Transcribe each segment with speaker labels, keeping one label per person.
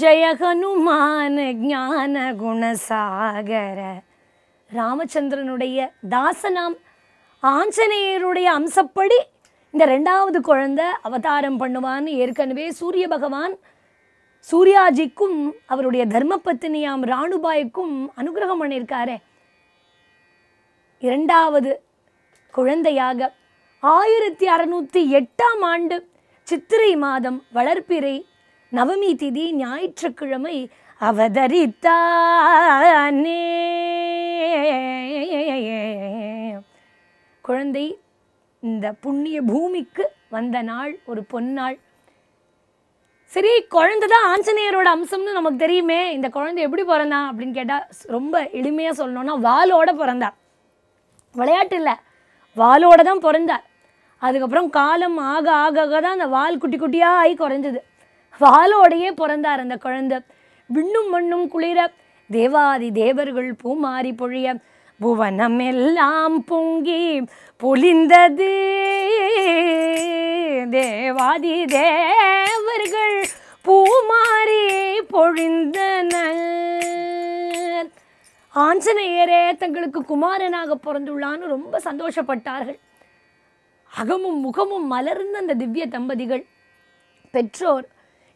Speaker 1: ஜெய ஹனுமான ஞான குணசாகர ராமச்சந்திரனுடைய தாசனாம் ஆஞ்சநேயருடைய அம்சப்படி இந்த ரெண்டாவது குழந்தை அவதாரம் பண்ணுவான்னு ஏற்கனவே சூரிய பகவான் சூர்யாஜிக்கும் அவருடைய தர்மபத்தினியாம் ராணுபாய்க்கும் அனுகிரகம் பண்ணியிருக்காரே இரண்டாவது குழந்தையாக ஆயிரத்தி அறுநூற்றி எட்டாம் ஆண்டு சித்திரை மாதம் வளர்ப்பிறை நவமி திதி ஞாயிற்றுக்கிழமை அவதரித்தானே குழந்தை இந்த புண்ணிய பூமிக்கு வந்த நாள் ஒரு பொன்னாள் சரி குழந்தை தான் ஆஞ்சநேயரோட அம்சம்னு நமக்கு தெரியுமே இந்த குழந்தை எப்படி பிறந்தான் அப்படின்னு கேட்டால் ரொம்ப எளிமையாக சொல்லணும்னா வாலோட பிறந்தா விளையாட்டு இல்லை வாலோட தான் பிறந்தார் அதுக்கப்புறம் காலம் ஆக ஆக ஆக தான் அந்த வால் குட்டி குட்டியாக ஆகி குறைஞ்சது வாலோடையே பிறந்தார் அந்த குழந்தை விண்ணும் மண்ணும் குளிர தேவாதி தேவர்கள் பூமாறி பொழிய புவனம் எல்லாம் பொங்கி பொழிந்தது தேவாதி தேவர்கள் பூமாறி பொழிந்தன ஆஞ்சநேயரே தங்களுக்கு குமாரனாக பிறந்துள்ளான்னு ரொம்ப சந்தோஷப்பட்டார்கள் அகமும் முகமும் மலர்ந்த அந்த திவ்ய தம்பதிகள் பெற்றோர்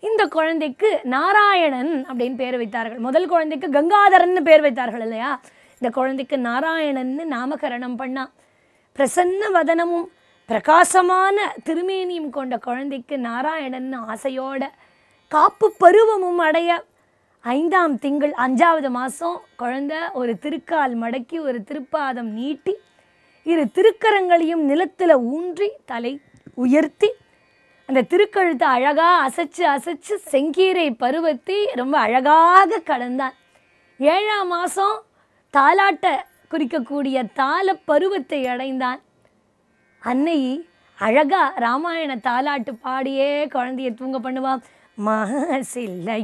Speaker 1: இந்த குழந்தைக்கு நாராயணன் அப்படின்னு பேர் வைத்தார்கள் முதல் குழந்தைக்கு கங்காதரன் பேர் வைத்தார்கள் இல்லையா இந்த குழந்தைக்கு நாராயணன்னு நாமகரணம் பண்ணா பிரசன்ன வதனமும் பிரகாசமான திருமேனியும் கொண்ட குழந்தைக்கு நாராயணன் ஆசையோட காப்பு பருவமும் அடைய ஐந்தாம் திங்கள் அஞ்சாவது மாதம் குழந்த ஒரு திருக்கால் மடக்கி ஒரு திருப்பாதம் நீட்டி இரு திருக்கரங்களையும் நிலத்தில் ஊன்றி தலை உயர்த்தி அந்த திருக்கழுத்தை அழகாக அசைச்சு அசைச்சு செங்கீரை பருவத்தை ரொம்ப அழகாக கடந்தான் ஏழாம் மாதம் தாலாட்ட குறிக்கக்கூடிய தால பருவத்தை அடைந்தான் அன்னை அழகாக ராமாயண தாலாட்டு பாடியே குழந்தைய தூங்க பண்ணுவான் மாசில்லையோதியில்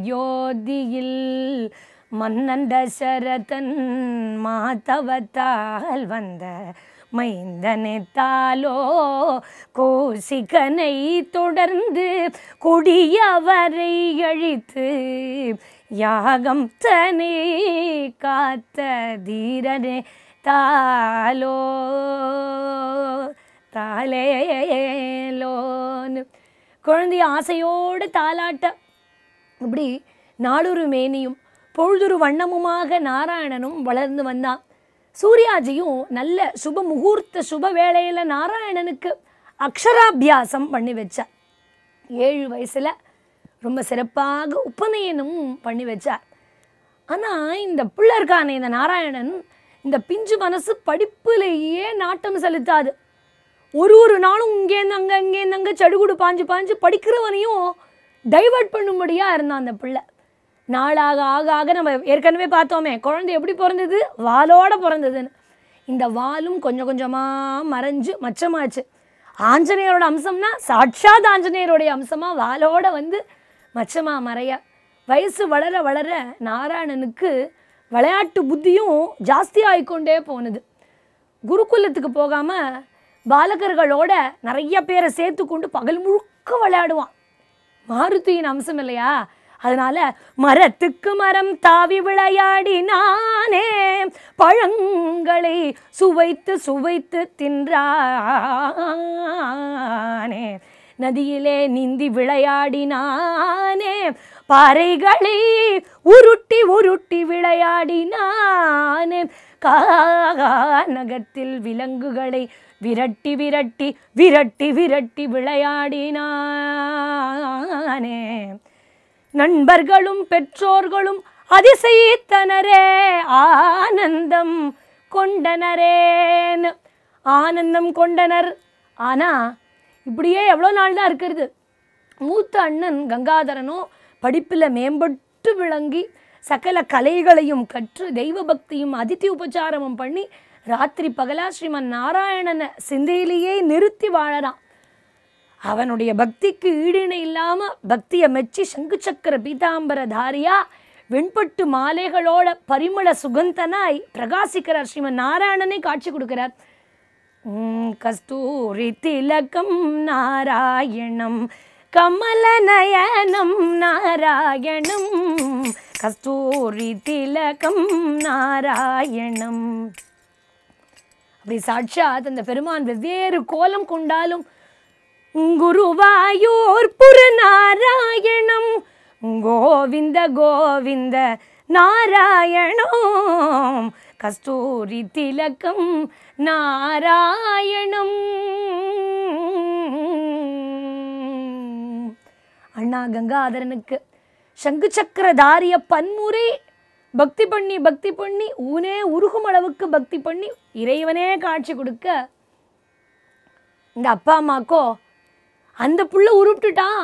Speaker 1: மன்னன் தசரதன் மாதவத்தால் வந்த மைந்தனைத்தாலோ கோசிகனை தொடர்ந்து குடியவரை அழித்து யாகம் தனே காத்த தீரனே தாலோ தாலேலோன்னு குழந்தைய ஆசையோடு தாலாட்ட இப்படி நாளொரு மேனியும் பொழுதொரு வண்ணமுமாக நாராயணனும் வளர்ந்து வந்தான் சூர்யாஜியும் நல்ல சுப முகூர்த்த சுப வேளையில் நாராயணனுக்கு அக்ஷராபியாசம் பண்ணி வச்சார் ஏழு வயசில் ரொம்ப சிறப்பாக உபநயனமும் பண்ணி வச்சார் ஆனால் இந்த பிள்ளை இந்த நாராயணன் இந்த பிஞ்சு மனசு படிப்புலேயே நாட்டம் செலுத்தாது ஒரு ஒரு நாளும் இங்கேருந்து அங்கே இங்கேருந்து அங்கே சடுகுடு பாஞ்சு பாஞ்சு படிக்கிறவனையும் டைவர்ட் பண்ணும்படியாக இருந்தான் அந்த பிள்ளை நாளாக ஆக ஆக நம்ம ஏற்கனவே பார்த்தோமே குழந்தை எப்படி பிறந்தது வாலோட பிறந்ததுன்னு இந்த வாலும் கொஞ்சம் கொஞ்சமாக மறைஞ்சு மச்சமாச்சு ஆஞ்சநேயரோட அம்சம்னா சாட்சாத் ஆஞ்சநேயருடைய அம்சமாக வாலோட வந்து மச்சமாக மறைய வயசு வளர வளர நாராயணனுக்கு விளையாட்டு புத்தியும் ஆகிக்கொண்டே போனது குருகுலத்துக்கு போகாமல் பாலகர்களோட நிறைய பேரை சேர்த்து கொண்டு பகல் முழுக்க விளையாடுவான் மாருதியின் அம்சம் இல்லையா அதனால மரத்துக்கு மரம் தாவி விளையாடி நானே பழங்களை சுவைத்து சுவைத்து தின்றானே நதியிலே நீந்தி விளையாடினானே பாறைகளை உருட்டி உருட்டி விளையாடினா நகத்தில் விலங்குகளை விரட்டி விரட்டி விரட்டி விரட்டி விளையாடினானே நண்பர்களும் பெற்றோர்களும் அதிசயித்தனரே ஆனந்தம் கொண்டனரேன்னு ஆனந்தம் கொண்டனர் ஆனா இப்படியே எவ்வளோ நாள் தான் இருக்கிறது மூத்த அண்ணன் கங்காதரனும் படிப்பில் மேம்பட்டு விளங்கி சகல கலைகளையும் கற்று தெய்வ பக்தியும் அதித்தி உபச்சாரமும் பண்ணி ராத்திரி பகலா ஸ்ரீமன் நாராயணனை சிந்தையிலேயே நிறுத்தி வாழறான் அவனுடைய பக்திக்கு ஈடிணை இல்லாமல் பக்தியை மெச்சி சங்கு சக்கர பீதாம்பர தாரியா வெண்பட்டு மாலைகளோட பரிமள சுகந்தனாய் பிரகாசிக்கிறார் ஸ்ரீமன் நாராயணனை காட்சி கொடுக்கிறார் கஸ்தூரி திலக்கம் நாராயணம் கமலநயனம் நாராயணம் கஸ்தூரி திலகம் நாராயணம் அப்படி சாட்சாத் அந்த பெருமான் வெவ்வேறு கோலம் கொண்டாலும் குருவாயூர் புற நாராயணம் கோவிந்த கோவிந்த நாராயணம் கஸ்தூரி திலக்கம் நாராயணம் அண்ணா கங்காதரனுக்கு சங்கு சக்கரதாரிய பன்முறை பக்தி பண்ணி பக்தி பண்ணி ஊனே உருகும் அளவுக்கு பக்தி பண்ணி இறைவனே காட்சி கொடுக்க இந்த அப்பா அம்மாக்கோ அந்த புள்ள உருப்பிட்டுட்டான்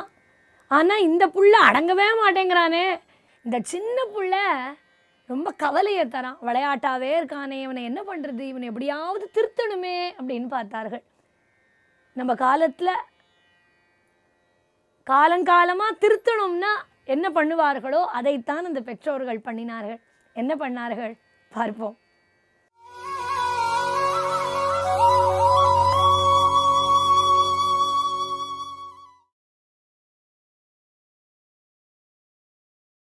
Speaker 1: ஆனால் இந்த புள்ள அடங்கவே மாட்டேங்கிறானே இந்த சின்ன புள்ள ரொம்ப கவலையை தரான் விளையாட்டாவே இருக்கானே இவனை என்ன பண்ணுறது இவனை எப்படியாவது திருத்தணுமே அப்படின்னு பார்த்தார்கள் நம்ம காலத்தில் காலங்காலமாக திருத்தணும்னா என்ன பண்ணுவார்களோ அதைத்தான் அந்த பெற்றோர்கள் பண்ணினார்கள் என்ன பண்ணார்கள் பார்ப்போம்